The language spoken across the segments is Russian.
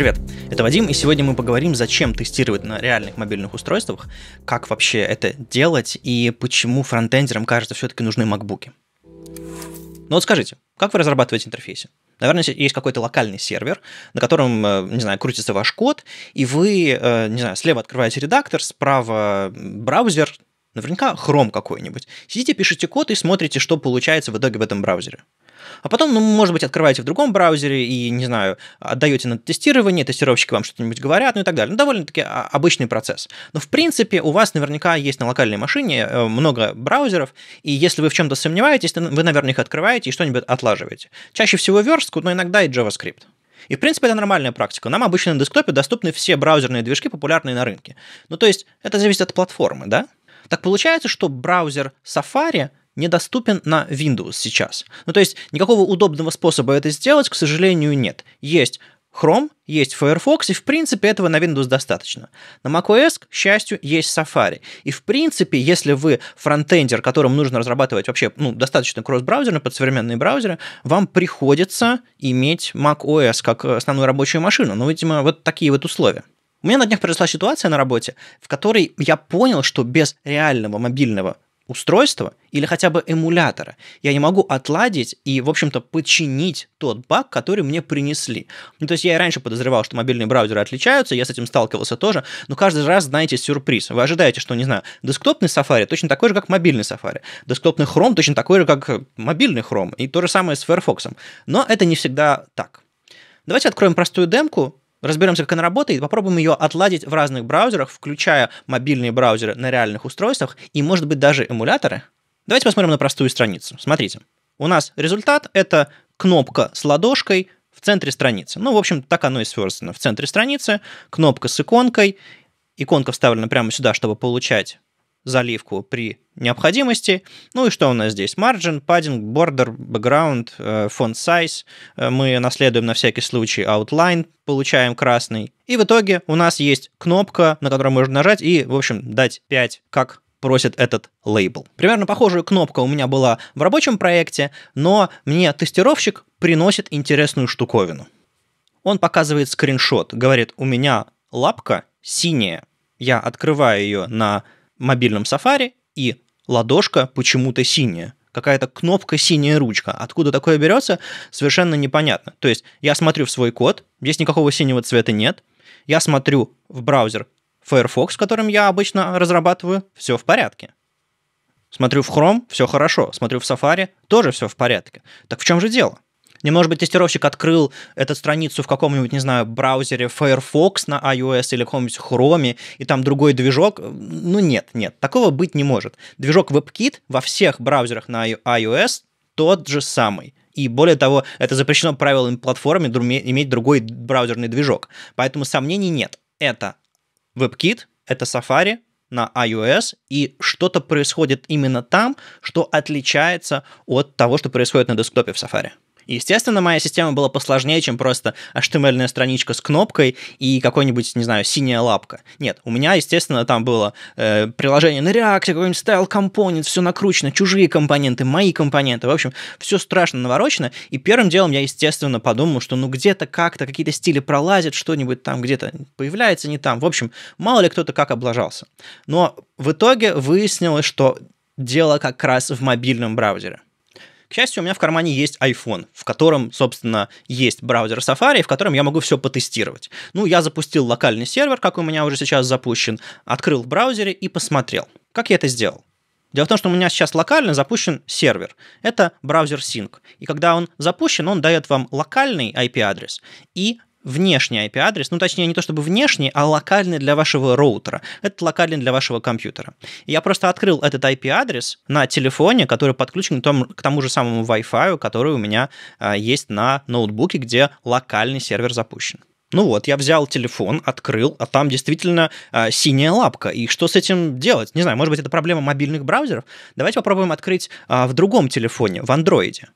Привет, это Вадим, и сегодня мы поговорим, зачем тестировать на реальных мобильных устройствах, как вообще это делать и почему фронтендерам, кажется, все-таки нужны макбуки. Ну вот скажите, как вы разрабатываете интерфейсы? Наверное, есть какой-то локальный сервер, на котором, э, не знаю, крутится ваш код, и вы, э, не знаю, слева открываете редактор, справа браузер, наверняка Chrome какой-нибудь. Сидите, пишите код и смотрите, что получается в итоге в этом браузере. А потом, ну, может быть, открываете в другом браузере и, не знаю, отдаете на тестирование, тестировщики вам что-нибудь говорят, ну и так далее. Ну, довольно-таки а, обычный процесс. Но, в принципе, у вас наверняка есть на локальной машине э, много браузеров, и если вы в чем-то сомневаетесь, то ну, вы, наверное, их открываете и что-нибудь отлаживаете. Чаще всего верстку, но иногда и JavaScript. И, в принципе, это нормальная практика. Нам обычно на десктопе доступны все браузерные движки, популярные на рынке. Ну, то есть, это зависит от платформы, да? Так получается, что браузер Safari – недоступен на Windows сейчас. Ну, то есть никакого удобного способа это сделать, к сожалению, нет. Есть Chrome, есть Firefox, и в принципе этого на Windows достаточно. На macOS, к счастью, есть Safari. И в принципе, если вы фронтендер, которому нужно разрабатывать вообще ну, достаточно кросс-браузерно под современные браузеры, вам приходится иметь macOS как основную рабочую машину. Ну, видимо, вот такие вот условия. У меня на днях произошла ситуация на работе, в которой я понял, что без реального мобильного устройства или хотя бы эмулятора. Я не могу отладить и, в общем-то, починить тот баг, который мне принесли. Ну, то есть я и раньше подозревал, что мобильные браузеры отличаются, я с этим сталкивался тоже, но каждый раз, знаете, сюрприз. Вы ожидаете, что, не знаю, десктопный Safari точно такой же, как мобильный Safari, десктопный Chrome точно такой же, как мобильный Chrome, и то же самое с Firefox. Но это не всегда так. Давайте откроем простую демку, разберемся, как она работает, попробуем ее отладить в разных браузерах, включая мобильные браузеры на реальных устройствах и, может быть, даже эмуляторы. Давайте посмотрим на простую страницу. Смотрите. У нас результат — это кнопка с ладошкой в центре страницы. Ну, в общем, так оно и сверстано. В центре страницы кнопка с иконкой. Иконка вставлена прямо сюда, чтобы получать заливку при необходимости. Ну и что у нас здесь? Margin, padding, border, background, э, font size. Э, мы наследуем на всякий случай outline, получаем красный. И в итоге у нас есть кнопка, на которую можно нажать и, в общем, дать 5, как просит этот лейбл. Примерно похожая кнопка у меня была в рабочем проекте, но мне тестировщик приносит интересную штуковину. Он показывает скриншот, говорит, у меня лапка синяя, я открываю ее на мобильном Safari, и ладошка почему-то синяя какая-то кнопка синяя ручка. Откуда такое берется, совершенно непонятно. То есть я смотрю в свой код, здесь никакого синего цвета нет. Я смотрю в браузер Firefox, которым я обычно разрабатываю, все в порядке. Смотрю в Chrome, все хорошо. Смотрю в Safari, тоже все в порядке. Так в чем же дело? Не может быть, тестировщик открыл эту страницу в каком-нибудь, не знаю, браузере Firefox на iOS или каком-нибудь Chrome, и там другой движок. Ну нет, нет, такого быть не может. Движок WebKit во всех браузерах на iOS тот же самый. И более того, это запрещено правилами платформы иметь другой браузерный движок. Поэтому сомнений нет. Это WebKit, это Safari, на iOS, и что-то происходит именно там, что отличается от того, что происходит на десктопе в Safari. И, естественно, моя система была посложнее, чем просто HTML страничка с кнопкой и какой-нибудь, не знаю, синяя лапка. Нет, у меня, естественно, там было э, приложение на React, какой-нибудь style компонент, все накручено, чужие компоненты, мои компоненты. В общем, все страшно наворочено. И первым делом я, естественно, подумал, что ну где-то как-то какие-то стили пролазят, что-нибудь там где-то появляется не там. В общем, мало ли кто-то как облажался. Но в итоге выяснилось, что дело как раз в мобильном браузере. К счастью, у меня в кармане есть iPhone, в котором, собственно, есть браузер Safari, в котором я могу все потестировать. Ну, я запустил локальный сервер, как у меня уже сейчас запущен, открыл в браузере и посмотрел. Как я это сделал? Дело в том, что у меня сейчас локально запущен сервер. Это браузер Sync. И когда он запущен, он дает вам локальный IP-адрес и внешний IP-адрес, ну точнее не то чтобы внешний, а локальный для вашего роутера. Это локальный для вашего компьютера. Я просто открыл этот IP-адрес на телефоне, который подключен к тому, к тому же самому Wi-Fi, который у меня э, есть на ноутбуке, где локальный сервер запущен. Ну вот, я взял телефон, открыл, а там действительно э, синяя лапка. И что с этим делать? Не знаю, может быть, это проблема мобильных браузеров. Давайте попробуем открыть э, в другом телефоне, в андроиде.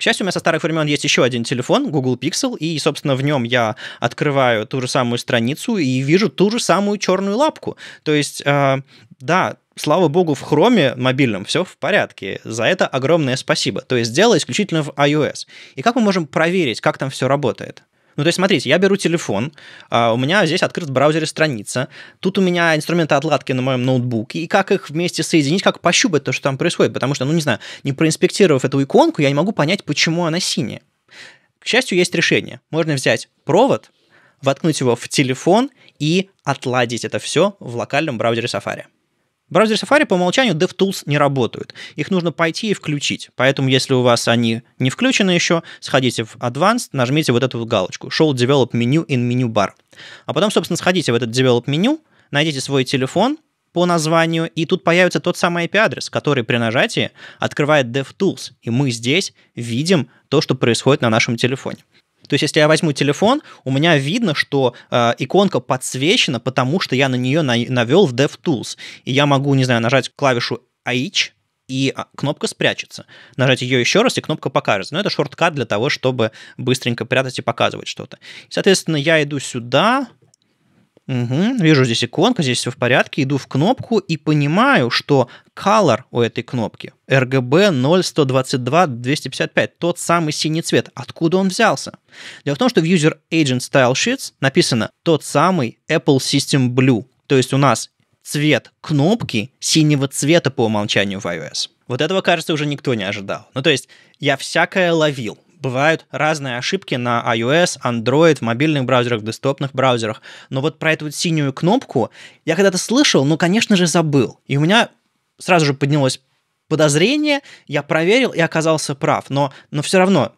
К счастью, у меня со старых времен есть еще один телефон, Google Pixel, и, собственно, в нем я открываю ту же самую страницу и вижу ту же самую черную лапку. То есть, э, да, слава богу, в хроме мобильном все в порядке. За это огромное спасибо. То есть дело исключительно в iOS. И как мы можем проверить, как там все работает? Ну, то есть, смотрите, я беру телефон, а, у меня здесь открыт в браузере страница, тут у меня инструменты отладки на моем ноутбуке, и как их вместе соединить, как пощупать то, что там происходит, потому что, ну, не знаю, не проинспектировав эту иконку, я не могу понять, почему она синяя. К счастью, есть решение. Можно взять провод, воткнуть его в телефон и отладить это все в локальном браузере Safari. В браузере Safari по умолчанию DevTools не работают. Их нужно пойти и включить. Поэтому, если у вас они не включены еще, сходите в Advanced, нажмите вот эту вот галочку Show Develop Menu in Menu Bar. А потом, собственно, сходите в этот Develop Menu, найдите свой телефон, по названию, и тут появится тот самый IP-адрес, который при нажатии открывает DevTools, и мы здесь видим то, что происходит на нашем телефоне. То есть, если я возьму телефон, у меня видно, что э, иконка подсвечена, потому что я на нее на- навел в DevTools. И я могу, не знаю, нажать клавишу H и а, кнопка спрячется. Нажать ее еще раз, и кнопка покажется. Но это шорткат для того, чтобы быстренько прятать и показывать что-то. Соответственно, я иду сюда, Угу, вижу здесь иконку, здесь все в порядке, иду в кнопку и понимаю, что color у этой кнопки RGB 0122255, тот самый синий цвет. Откуда он взялся? Дело в том, что в User Agent Style Sheets написано тот самый Apple System Blue, то есть у нас цвет кнопки синего цвета по умолчанию в iOS. Вот этого, кажется, уже никто не ожидал. Ну, то есть я всякое ловил бывают разные ошибки на iOS, Android, в мобильных браузерах, в десктопных браузерах. Но вот про эту вот синюю кнопку я когда-то слышал, но, конечно же, забыл. И у меня сразу же поднялось подозрение, я проверил и оказался прав. Но, но все равно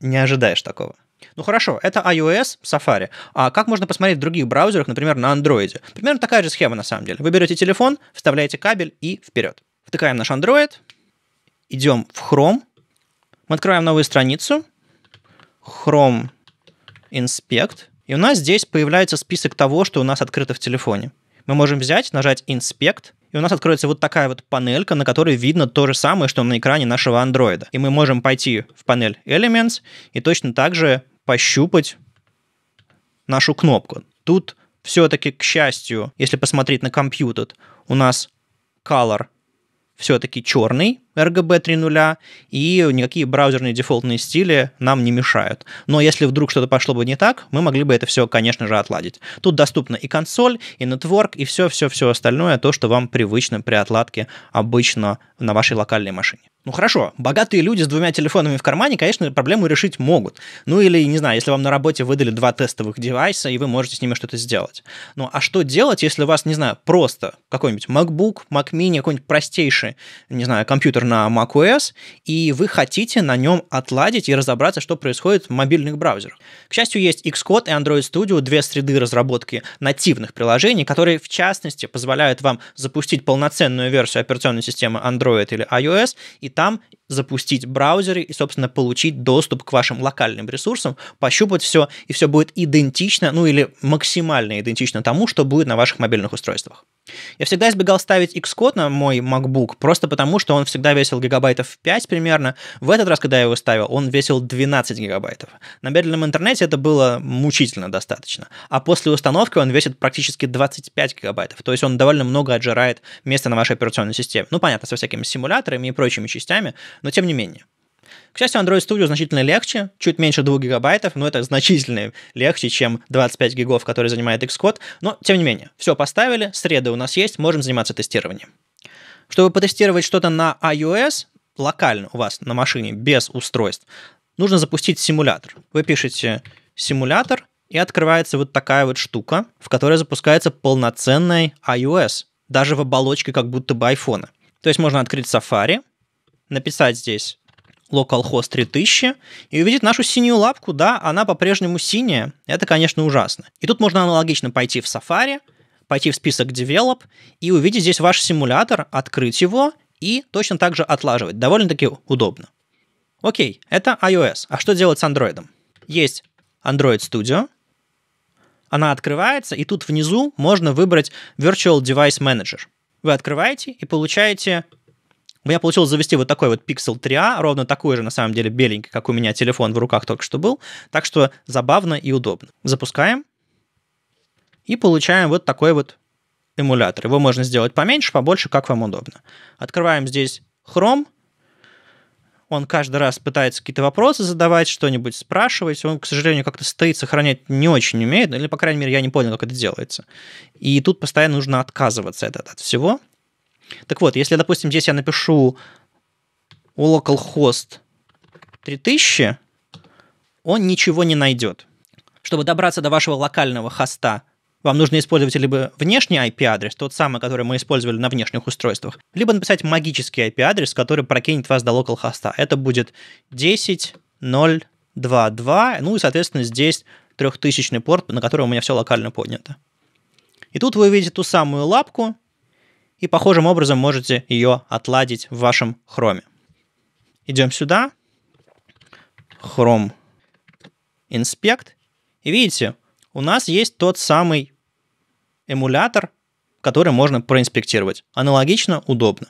не ожидаешь такого. Ну хорошо, это iOS, Safari. А как можно посмотреть в других браузерах, например, на Android? Примерно такая же схема на самом деле. Вы берете телефон, вставляете кабель и вперед. Втыкаем наш Android, идем в Chrome, мы открываем новую страницу, Chrome Inspect, и у нас здесь появляется список того, что у нас открыто в телефоне. Мы можем взять, нажать Inspect, и у нас откроется вот такая вот панелька, на которой видно то же самое, что на экране нашего андроида. И мы можем пойти в панель Elements и точно так же пощупать нашу кнопку. Тут все-таки, к счастью, если посмотреть на компьютер, у нас color все-таки черный, RGB 3.0, и никакие браузерные дефолтные стили нам не мешают. Но если вдруг что-то пошло бы не так, мы могли бы это все, конечно же, отладить. Тут доступна и консоль, и нетворк, и все-все-все остальное, то, что вам привычно при отладке обычно на вашей локальной машине. Ну хорошо, богатые люди с двумя телефонами в кармане, конечно, проблему решить могут. Ну или, не знаю, если вам на работе выдали два тестовых девайса, и вы можете с ними что-то сделать. Ну а что делать, если у вас, не знаю, просто какой-нибудь MacBook, Mac mini, какой-нибудь простейший, не знаю, компьютер на macOS, и вы хотите на нем отладить и разобраться, что происходит в мобильных браузерах. К счастью, есть Xcode и Android Studio, две среды разработки нативных приложений, которые, в частности, позволяют вам запустить полноценную версию операционной системы Android или iOS, и там запустить браузеры и, собственно, получить доступ к вашим локальным ресурсам, пощупать все, и все будет идентично, ну или максимально идентично тому, что будет на ваших мобильных устройствах. Я всегда избегал ставить Xcode на мой MacBook, просто потому, что он всегда весил гигабайтов 5 примерно. В этот раз, когда я его ставил, он весил 12 гигабайтов. На медленном интернете это было мучительно достаточно. А после установки он весит практически 25 гигабайтов, то есть он довольно много отжирает места на вашей операционной системе. Ну, понятно, со всякими симуляторами и прочими частями, но тем не менее. К счастью, Android Studio значительно легче, чуть меньше 2 гигабайтов, но это значительно легче, чем 25 гигов, которые занимает Xcode, но тем не менее, все поставили, среда у нас есть, можем заниматься тестированием. Чтобы потестировать что-то на iOS, локально у вас на машине, без устройств, нужно запустить симулятор. Вы пишете симулятор, и открывается вот такая вот штука, в которой запускается полноценный iOS, даже в оболочке как будто бы iPhone То есть можно открыть Safari, написать здесь localhost 3000 и увидит нашу синюю лапку, да, она по-прежнему синяя, это, конечно, ужасно. И тут можно аналогично пойти в Safari, пойти в список Develop и увидеть здесь ваш симулятор, открыть его и точно так же отлаживать. Довольно-таки удобно. Окей, это iOS. А что делать с Android? Есть Android Studio, она открывается, и тут внизу можно выбрать Virtual Device Manager. Вы открываете и получаете меня получилось завести вот такой вот Pixel 3a, а, ровно такой же, на самом деле, беленький, как у меня телефон в руках только что был. Так что забавно и удобно. Запускаем. И получаем вот такой вот эмулятор. Его можно сделать поменьше, побольше, как вам удобно. Открываем здесь Chrome. Он каждый раз пытается какие-то вопросы задавать, что-нибудь спрашивать. Он, к сожалению, как-то стоит, сохранять не очень умеет. Ну, или, по крайней мере, я не понял, как это делается. И тут постоянно нужно отказываться от, от всего. Так вот, если, допустим, здесь я напишу localhost 3000, он ничего не найдет. Чтобы добраться до вашего локального хоста, вам нужно использовать либо внешний IP-адрес, тот самый, который мы использовали на внешних устройствах, либо написать магический IP-адрес, который прокинет вас до localhost. Это будет 10.0.2.2, ну и, соответственно, здесь трехтысячный порт, на который у меня все локально поднято. И тут вы увидите ту самую лапку, и похожим образом можете ее отладить в вашем хроме. Идем сюда, Chrome Inspect, и видите, у нас есть тот самый эмулятор, который можно проинспектировать. Аналогично удобно.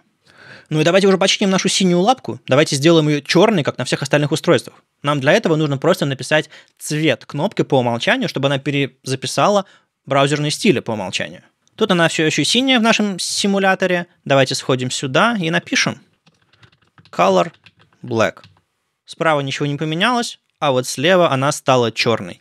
Ну и давайте уже починим нашу синюю лапку. Давайте сделаем ее черной, как на всех остальных устройствах. Нам для этого нужно просто написать цвет кнопки по умолчанию, чтобы она перезаписала браузерные стили по умолчанию. Тут она все еще синяя в нашем симуляторе. Давайте сходим сюда и напишем color black. Справа ничего не поменялось, а вот слева она стала черной.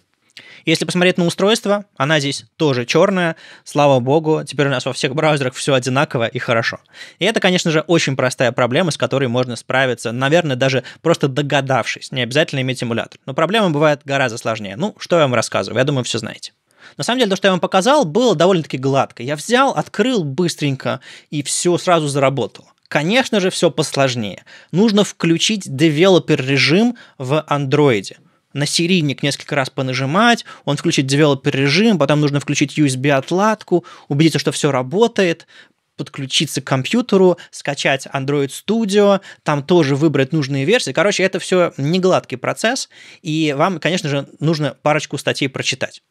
Если посмотреть на устройство, она здесь тоже черная. Слава богу, теперь у нас во всех браузерах все одинаково и хорошо. И это, конечно же, очень простая проблема, с которой можно справиться, наверное, даже просто догадавшись. Не обязательно иметь эмулятор. Но проблема бывает гораздо сложнее. Ну, что я вам рассказываю, я думаю, все знаете. На самом деле, то, что я вам показал, было довольно-таки гладко. Я взял, открыл быстренько, и все сразу заработало. Конечно же, все посложнее. Нужно включить девелопер-режим в андроиде на серийник несколько раз понажимать, он включит девелопер режим, потом нужно включить USB отладку, убедиться, что все работает, подключиться к компьютеру, скачать Android Studio, там тоже выбрать нужные версии. Короче, это все не гладкий процесс, и вам, конечно же, нужно парочку статей прочитать.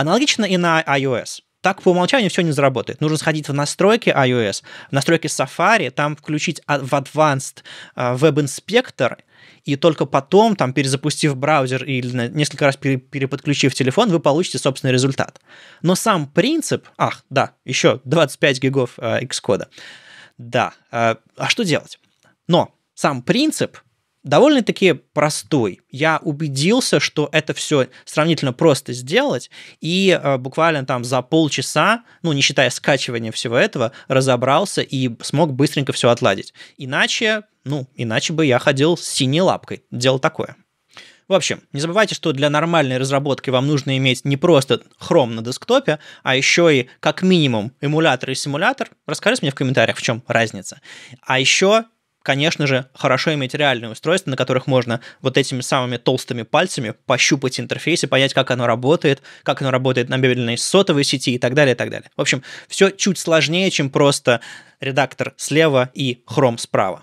Аналогично и на iOS. Так по умолчанию все не заработает. Нужно сходить в настройки iOS, в настройки Safari, там включить а, в Advanced а, Web Inspector, и только потом, там, перезапустив браузер или несколько раз переподключив телефон, вы получите собственный результат. Но сам принцип... Ах, да, еще 25 гигов э, Xcode. Да, э, а что делать? Но сам принцип довольно-таки простой. Я убедился, что это все сравнительно просто сделать, и э, буквально там за полчаса, ну, не считая скачивания всего этого, разобрался и смог быстренько все отладить. Иначе, ну, иначе бы я ходил с синей лапкой. Дело такое. В общем, не забывайте, что для нормальной разработки вам нужно иметь не просто хром на десктопе, а еще и как минимум эмулятор и симулятор. Расскажите мне в комментариях, в чем разница. А еще конечно же, хорошо иметь реальные устройства, на которых можно вот этими самыми толстыми пальцами пощупать интерфейс и понять, как оно работает, как оно работает на мобильной сотовой сети и так далее, и так далее. В общем, все чуть сложнее, чем просто редактор слева и Chrome справа.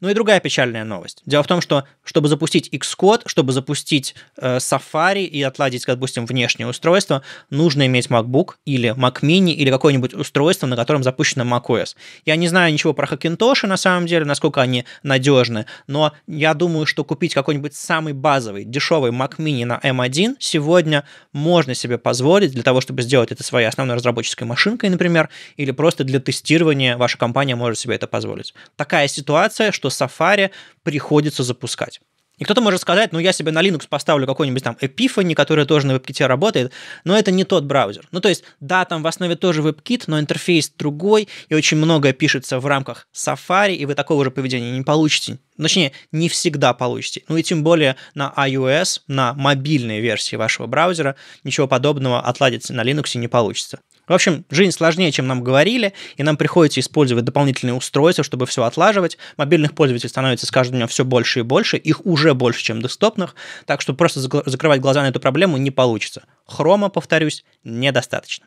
Ну и другая печальная новость. Дело в том, что чтобы запустить Xcode, чтобы запустить э, Safari и отладить, допустим, внешнее устройство, нужно иметь MacBook или Mac Mini или какое-нибудь устройство, на котором запущено macOS. Я не знаю ничего про Hackintosh на самом деле, насколько они надежны, но я думаю, что купить какой-нибудь самый базовый, дешевый Mac Mini на M1 эм сегодня можно себе позволить для того, чтобы сделать это своей основной разработческой машинкой, например, или просто для тестирования ваша компания может себе это позволить. Такая ситуация, что что Safari приходится запускать. И кто-то может сказать, ну, я себе на Linux поставлю какой-нибудь там Epiphany, который тоже на WebKit работает, но это не тот браузер. Ну, то есть, да, там в основе тоже WebKit, но интерфейс другой, и очень многое пишется в рамках Safari, и вы такого же поведения не получите. Ну, точнее, не всегда получите. Ну и тем более на iOS, на мобильной версии вашего браузера, ничего подобного отладить на Linux не получится. В общем, жизнь сложнее, чем нам говорили, и нам приходится использовать дополнительные устройства, чтобы все отлаживать. Мобильных пользователей становится с каждым днем все больше и больше, их уже больше, чем десктопных, так что просто закрывать глаза на эту проблему не получится. Хрома, повторюсь, недостаточно.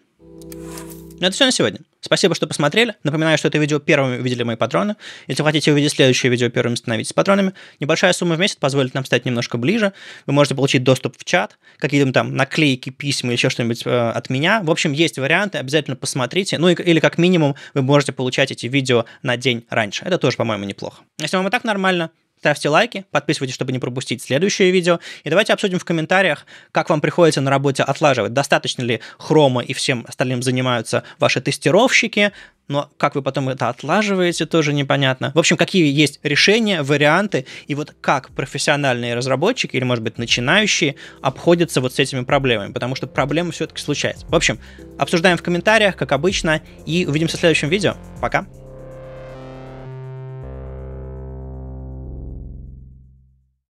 Но ну, это все на сегодня. Спасибо, что посмотрели. Напоминаю, что это видео первыми увидели мои патроны. Если вы хотите увидеть следующее видео первыми, становитесь патронами. Небольшая сумма в месяц позволит нам стать немножко ближе. Вы можете получить доступ в чат, какие-то там наклейки, письма или еще что-нибудь э, от меня. В общем, есть варианты, обязательно посмотрите. Ну и, или как минимум вы можете получать эти видео на день раньше. Это тоже, по-моему, неплохо. Если вам и так нормально, ставьте лайки, подписывайтесь, чтобы не пропустить следующее видео. И давайте обсудим в комментариях, как вам приходится на работе отлаживать. Достаточно ли хрома и всем остальным занимаются ваши тестировщики, но как вы потом это отлаживаете, тоже непонятно. В общем, какие есть решения, варианты, и вот как профессиональные разработчики или, может быть, начинающие обходятся вот с этими проблемами, потому что проблемы все-таки случаются. В общем, обсуждаем в комментариях, как обычно, и увидимся в следующем видео. Пока!